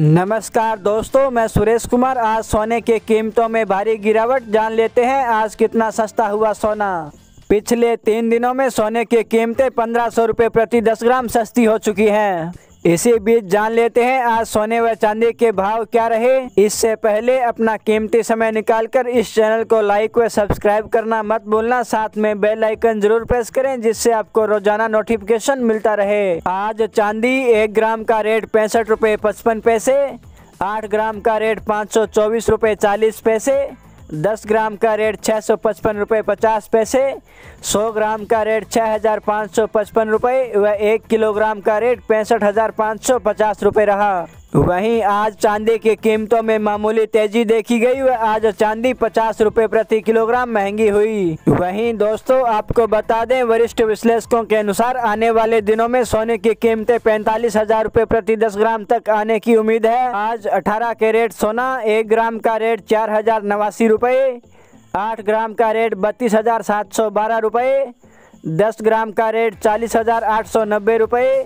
नमस्कार दोस्तों मैं सुरेश कुमार आज सोने के कीमतों में भारी गिरावट जान लेते हैं आज कितना सस्ता हुआ सोना पिछले तीन दिनों में सोने की कीमतें पंद्रह सौ रुपये प्रति दस ग्राम सस्ती हो चुकी हैं इसी बीच जान लेते हैं आज सोने व चांदी के भाव क्या रहे इससे पहले अपना कीमती समय निकालकर इस चैनल को लाइक व सब्सक्राइब करना मत भूलना साथ में बेल आइकन जरूर प्रेस करें जिससे आपको रोजाना नोटिफिकेशन मिलता रहे आज चांदी एक ग्राम का रेट पैंसठ रूपए पचपन पैसे आठ ग्राम का रेट पाँच सौ चौबीस रूपए चालीस पैसे 10 ग्राम का रेट छः सौ पचपन रुपये पचास पैसे सौ ग्राम का रेट छः हज़ार पाँच सौ पचपन रुपये व एक किलोग्राम का रेट पैंसठ हज़ार पाँच सौ पचास रुपये रहा वहीं आज चांदी की कीमतों में मामूली तेजी देखी गई व आज चांदी पचास रूपए प्रति किलोग्राम महंगी हुई वहीं दोस्तों आपको बता दें वरिष्ठ विश्लेषकों के अनुसार आने वाले दिनों में सोने की कीमतें पैंतालीस हजार रूपए प्रति दस ग्राम तक आने की उम्मीद है आज अठारह के रेट सोना एक ग्राम का रेट चार हजार नवासी रुपये आठ ग्राम का रेट बत्तीस हजार सात सौ बारह रुपये दस ग्राम का रेट चालीस हजार आठ सौ नब्बे रुपये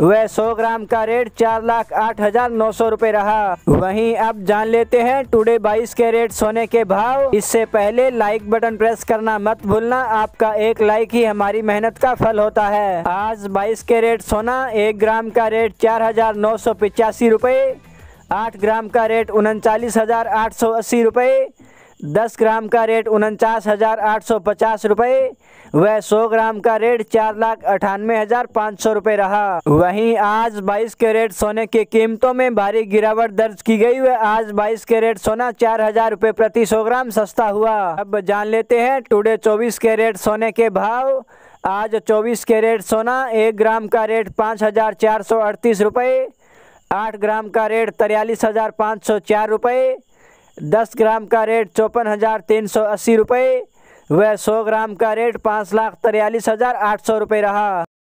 वह 100 ग्राम का रेट चार लाख आठ हजार नौ सौ रूपए रहा वहीं अब जान लेते हैं टुडे 22 के रेट सोने के भाव इससे पहले लाइक बटन प्रेस करना मत भूलना आपका एक लाइक ही हमारी मेहनत का फल होता है आज 22 के रेट सोना एक ग्राम का रेट चार हजार नौ सौ पिचासी रूपए आठ ग्राम का रेट उनचालीस हजार आठ सौ अस्सी रूपए दस ग्राम का रेट उनचास हज़ार आठ सौ पचास रुपये व सौ ग्राम का रेट चार लाख अठानवे हज़ार पाँच सौ रुपये रहा वहीं आज बाईस के रेट सोने की कीमतों में भारी गिरावट दर्ज की गई व आज बाईस के रेट सोना चार हज़ार रुपये प्रति सौ ग्राम सस्ता हुआ अब जान लेते हैं टुडे चौबीस के रेट सोने के भाव आज चौबीस के रेट सोना एक ग्राम का रेट पाँच हज़ार चार सौ अड़तीस रुपये आठ ग्राम का रेट तिरयालीस हज़ार पाँच सौ चार रुपये दस ग्राम का रेट चौपन हज़ार तीन सौ अस्सी रुपये व सौ ग्राम का रेट पाँच लाख तिरयालीस हज़ार आठ सौ रुपये रहा